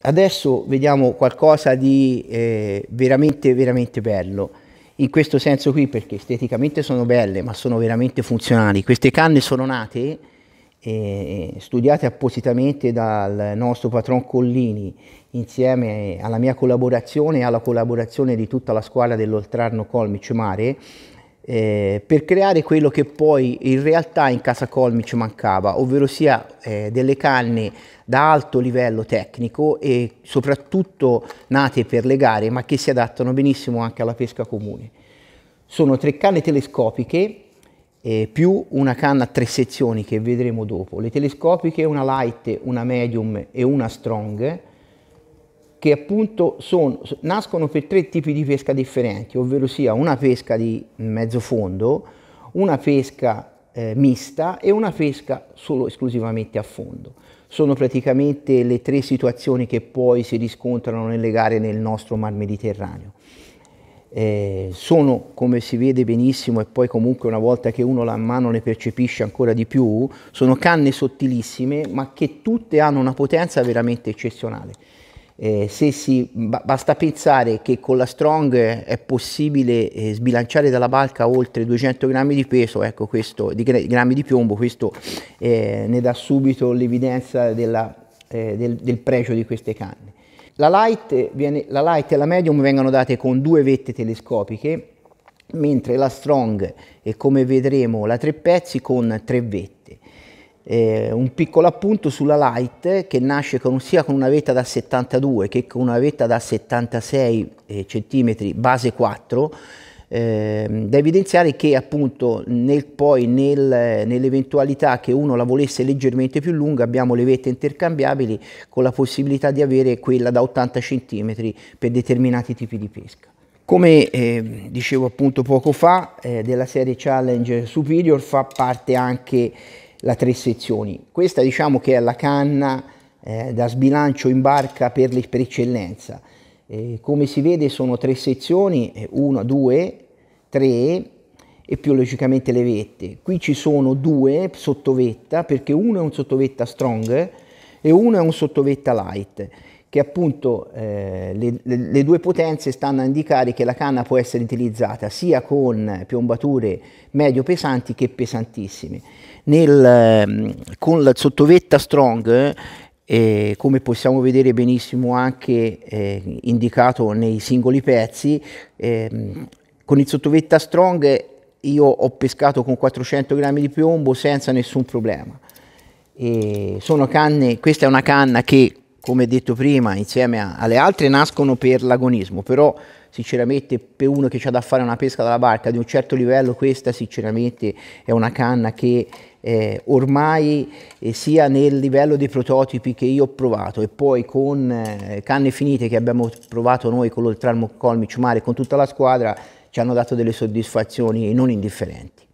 Adesso vediamo qualcosa di eh, veramente, veramente bello. In questo senso qui, perché esteticamente sono belle, ma sono veramente funzionali. Queste canne sono nate, eh, studiate appositamente dal nostro patron Collini, insieme alla mia collaborazione e alla collaborazione di tutta la squadra dell'Oltrarno Colmice Mare, eh, per creare quello che poi in realtà in casa Colmi ci mancava, ovvero sia eh, delle canne da alto livello tecnico e soprattutto nate per le gare ma che si adattano benissimo anche alla pesca comune. Sono tre canne telescopiche eh, più una canna a tre sezioni che vedremo dopo. Le telescopiche, una light, una medium e una strong che appunto sono, nascono per tre tipi di pesca differenti, ovvero sia una pesca di mezzo fondo, una pesca eh, mista e una pesca solo esclusivamente a fondo. Sono praticamente le tre situazioni che poi si riscontrano nelle gare nel nostro Mar Mediterraneo. Eh, sono, come si vede benissimo e poi comunque una volta che uno la mano le percepisce ancora di più, sono canne sottilissime ma che tutte hanno una potenza veramente eccezionale. Eh, si, basta pensare che con la Strong è possibile eh, sbilanciare dalla barca oltre 200 grammi di peso, ecco questo, di grammi di piombo, questo eh, ne dà subito l'evidenza eh, del, del, pregio di queste canne. La light, viene, la light e la medium vengono date con due vette telescopiche, mentre la strong e come vedremo la tre pezzi con tre vette eh, un piccolo appunto sulla Light che nasce con, sia con una vetta da 72 che con una vetta da 76 eh, cm base 4 eh, da evidenziare che appunto nel, poi nel, nell'eventualità che uno la volesse leggermente più lunga abbiamo le vette intercambiabili con la possibilità di avere quella da 80 cm per determinati tipi di pesca. Come eh, dicevo appunto poco fa, eh, della serie Challenge Superior fa parte anche la tre sezioni. Questa diciamo che è la canna eh, da sbilancio in barca per, per eccellenza. Eh, come si vede sono tre sezioni, eh, una, due, tre e più logicamente le vette. Qui ci sono due sottovetta perché uno è un sottovetta strong e uno è un sottovetta light che appunto eh, le, le, due potenze stanno a indicare che la canna può essere utilizzata sia con piombature medio pesanti che pesantissime. Nel, ehm, con la sottovetta strong, eh, come possiamo vedere benissimo anche eh, indicato nei singoli pezzi, ehm, con il sottovetta strong io ho pescato con 400 grammi di piombo senza nessun problema. E sono canne, questa è una canna che come detto prima, insieme a, alle altre, nascono per l'agonismo, però sinceramente per uno che ha da fare una pesca dalla barca di un certo livello, questa sinceramente è una canna che eh, ormai eh, sia nel livello dei prototipi che io ho provato e poi con eh, canne finite che abbiamo provato noi con l'Oltralmo Colmic Mare, con tutta la squadra, ci hanno dato delle soddisfazioni non indifferenti.